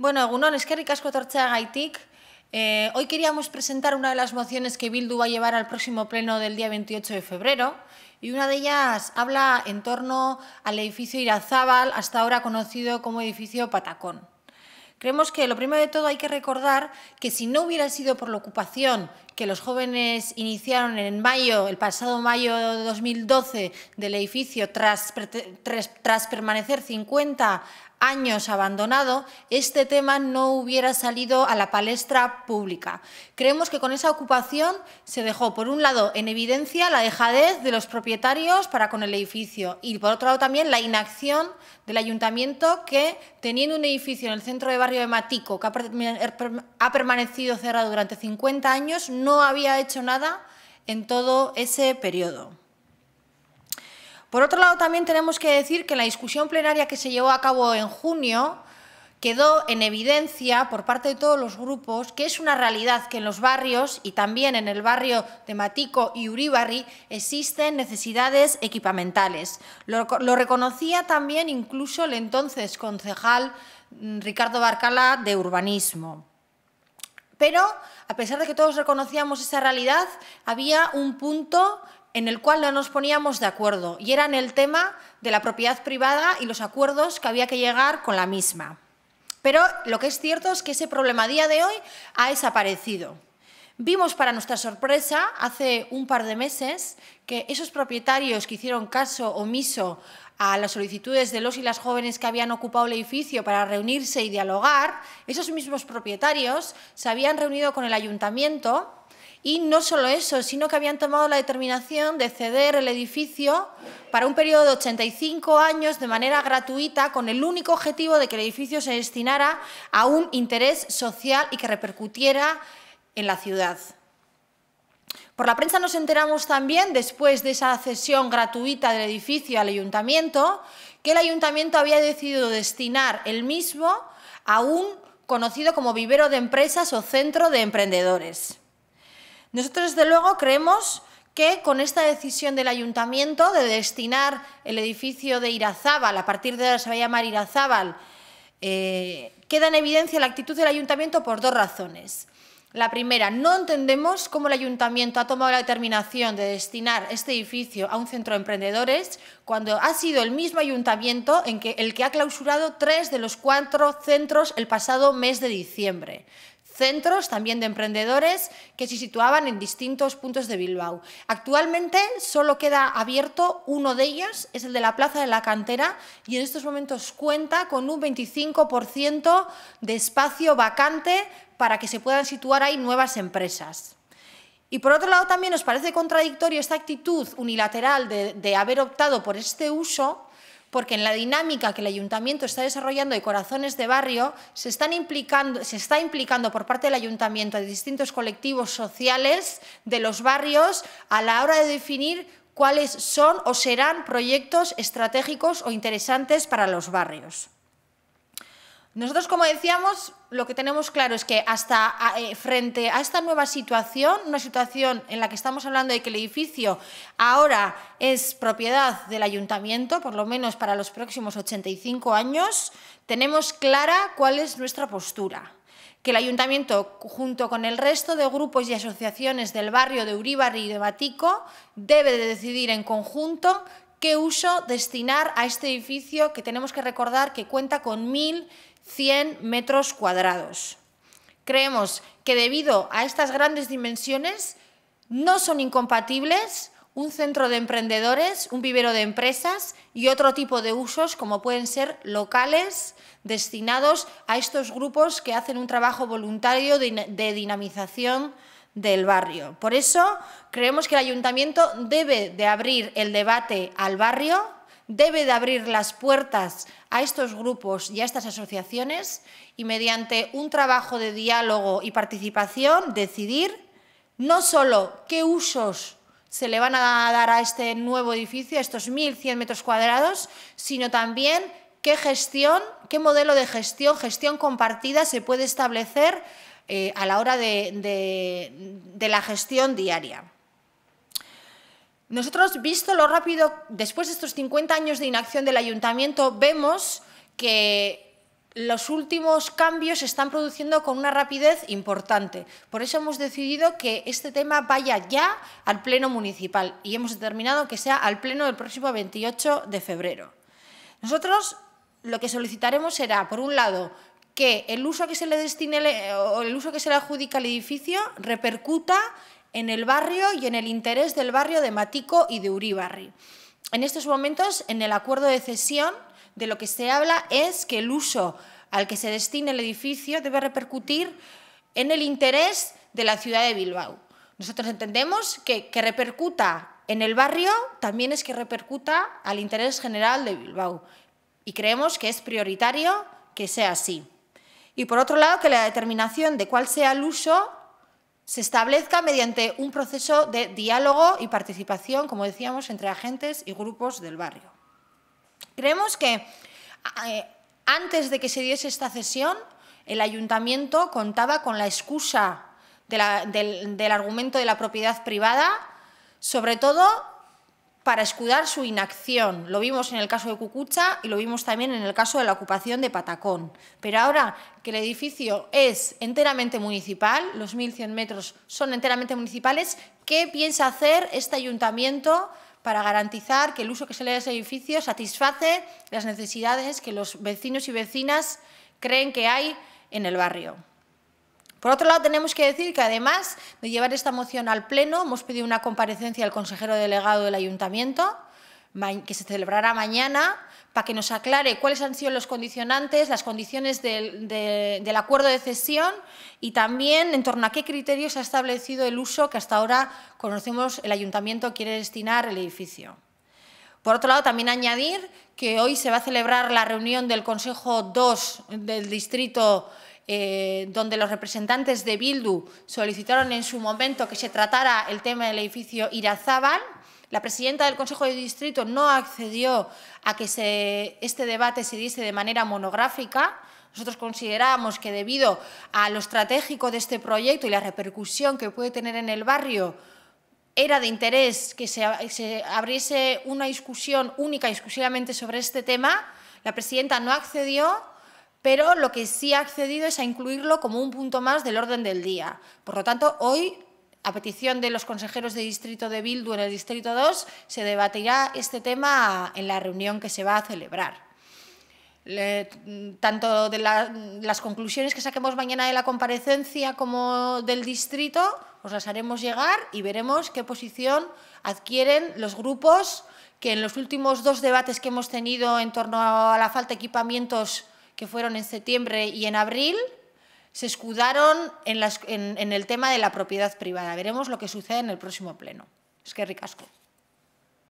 Bueno, que eskerrik asko tortzeagaitik. Eh, hoy queríamos presentar una de las mociones que Bildu va a llevar al próximo pleno del día 28 de febrero y una de ellas habla en torno al edificio Irazábal, hasta ahora conocido como edificio Patacón. Creemos que lo primero de todo hay que recordar que si no hubiera sido por la ocupación que los jóvenes iniciaron en mayo, el pasado mayo de 2012, del edificio tras, tras, permanecer 50 años abandonado, este tema no hubiera salido a la palestra pública. Creemos que con esa ocupación se dejó, por un lado, en evidencia la dejadez de los propietarios para con el edificio y, por otro lado, también la inacción del ayuntamiento que, teniendo un edificio en el centro de barrio de Matico que ha er-, permanecido cerrado durante 50 años, no había hecho nada en todo ese periodo. Por otro lado, también tenemos que decir que la discusión plenaria que se llevó a cabo en junio quedó en evidencia por parte de todos los grupos que es una realidad que en los barrios y también en el barrio de Matico y Uribarri existen necesidades equipamentales. Lo, lo reconocía también incluso el entonces concejal mm, Ricardo Barcala de Urbanismo. Pero, a pesar de que todos reconocíamos esa realidad, había un punto en el cual no nos poníamos de acuerdo y era en el tema de la propiedad privada y los acuerdos que había que llegar con la misma. Pero lo que es cierto es que ese problema a día de hoy ha desaparecido. Vimos para nuestra sorpresa hace un par de meses que esos propietarios que hicieron caso omiso a las solicitudes de los y las jóvenes que habían ocupado el edificio para reunirse y dialogar, esos mismos propietarios se habían reunido con el ayuntamiento y no solo eso, sino que habían tomado la determinación de ceder el edificio para un periodo de 85 años de manera gratuita, con el único objetivo de que el edificio se destinara a un interés social y que repercutiera en la ciudad. Por la prensa nos enteramos también, después de esa cesión gratuita del edificio al ayuntamiento, que el ayuntamiento había decidido destinar el mismo a un conocido como vivero de empresas o centro de emprendedores. Nosotros, desde luego, creemos que con esta decisión del ayuntamiento de destinar el edificio de Irazábal, a partir de ahora se va a llamar Irazábal, eh, queda en evidencia la actitud del ayuntamiento por dos razones. La primera, no entendemos cómo el ayuntamiento ha tomado la determinación de destinar este edificio a un centro de emprendedores cuando ha sido el mismo ayuntamiento el que ha clausurado tres de los cuatro centros el pasado mes de diciembre centros también de emprendedores que se situaban en distintos puntos de Bilbao. Actualmente solo queda abierto uno de ellos, es el de la Plaza de la Cantera, y en estos momentos cuenta con un 25% de espacio vacante para que se puedan situar ahí nuevas empresas. Y por otro lado también nos parece contradictorio esta actitud unilateral de, haber optado por este uso porque en la dinámica que el ayuntamiento está desarrollando de corazones de barrio, se, están implicando, se está implicando por parte del ayuntamiento de distintos colectivos sociales de los barrios a la hora de definir cuáles son o serán proyectos estratégicos o interesantes para los barrios. Nosotros, como decíamos, lo que tenemos claro es que hasta eh, frente a esta nueva situación, una situación en la que estamos hablando de que el edificio ahora es propiedad del ayuntamiento, por lo menos para los próximos 85 años, tenemos clara cuál es nuestra postura que el ayuntamiento, junto con el resto de grupos y asociaciones del barrio de Uribarri y de Batico, debe de decidir en conjunto qué uso destinar a este edificio que tenemos que recordar que cuenta con 1.100 metros cuadrados. Creemos que debido a estas grandes dimensiones no son incompatibles un centro de emprendedores, un vivero de empresas y otro tipo de usos como pueden ser locales destinados a estos grupos que hacen un trabajo voluntario de dinamización del barrio. Por eso creemos que el ayuntamiento debe de abrir el debate al barrio, debe de abrir las puertas a estos grupos y a estas asociaciones y mediante un trabajo de diálogo y participación decidir no solo qué usos se le van a dar a este nuevo edificio, a estos 1.100 metros cuadrados, sino también qué gestión, qué modelo de gestión, gestión compartida se puede establecer eh, a la hora de, de la gestión diaria. Nosotros, visto lo rápido, después de estos 50 años de inacción del ayuntamiento, vemos que los últimos cambios se están produciendo con una rapidez importante. Por eso hemos decidido que este tema vaya ya al Pleno Municipal y hemos determinado que sea al Pleno del próximo 28 de febrero. Nosotros lo que solicitaremos será, por un lado, que el uso que se le destine eh, o el uso que se le adjudica al edificio repercuta en el barrio y en el interés del barrio de Matico y de Uribarri. En estos momentos, en el acuerdo de cesión, de lo que se habla es que el uso al que se destine el edificio debe repercutir en el interés de la ciudad de Bilbao. Nosotros entendemos que, que repercuta en el barrio también es que repercuta al interés general de Bilbao y creemos que es prioritario que sea así. Y por otro lado, que la determinación de cuál sea el uso se establezca mediante un proceso de diálogo y participación, como decíamos, entre agentes y grupos del barrio. Creemos que eh, antes de que se diese esta cesión, el ayuntamiento contaba con la excusa del argumento de la propiedad privada, sobre todo para escudar su inacción. Lo vimos en el caso de Cucucha y lo vimos también en el caso de la ocupación de Patacón. Pero ahora que el edificio es enteramente municipal, los 1.100 metros son enteramente municipales, ¿qué piensa hacer este ayuntamiento para garantizar que el uso que se le da a ese edificio satisface las necesidades que los vecinos y vecinas creen que hay en el barrio? Por otro lado, tenemos que decir que además de llevar esta moción al Pleno, hemos pedido una comparecencia al consejero delegado del Ayuntamiento, que se celebrará mañana, para que nos aclare cuáles han sido los condicionantes, las condiciones del, acuerdo de cesión y también en torno a qué criterios se ha establecido el uso que hasta ahora conocemos el Ayuntamiento quiere destinar el edificio. Por otro lado, también añadir que hoy se va a celebrar la reunión del Consejo 2 del Distrito eh, donde los representantes de Bildu solicitaron en su momento que se tratara el tema del edificio Irazábal. La presidenta del Consejo de Distrito no accedió a que este debate se diese de manera monográfica. Nosotros considerábamos que debido a lo estratégico de este proyecto y la repercusión que puede tener en el barrio, era de interés que se, se abriese una discusión única y exclusivamente sobre este tema. La presidenta no accedió pero lo que sí ha accedido es a incluirlo como un punto más del orden del día. Por lo tanto, hoy, a petición de los consejeros de distrito de Bildu en el distrito 2, se debatirá este tema en la reunión que se va a celebrar. tanto de las conclusiones que saquemos mañana de la comparecencia como del distrito, os las haremos llegar y veremos qué posición adquieren los grupos que en los últimos dos debates que hemos tenido en torno a la falta de equipamientos que fueron en septiembre y en abril, se escudaron en, las, en, el tema de la propiedad privada. Veremos lo que sucede en el próximo pleno. Es que ricasco.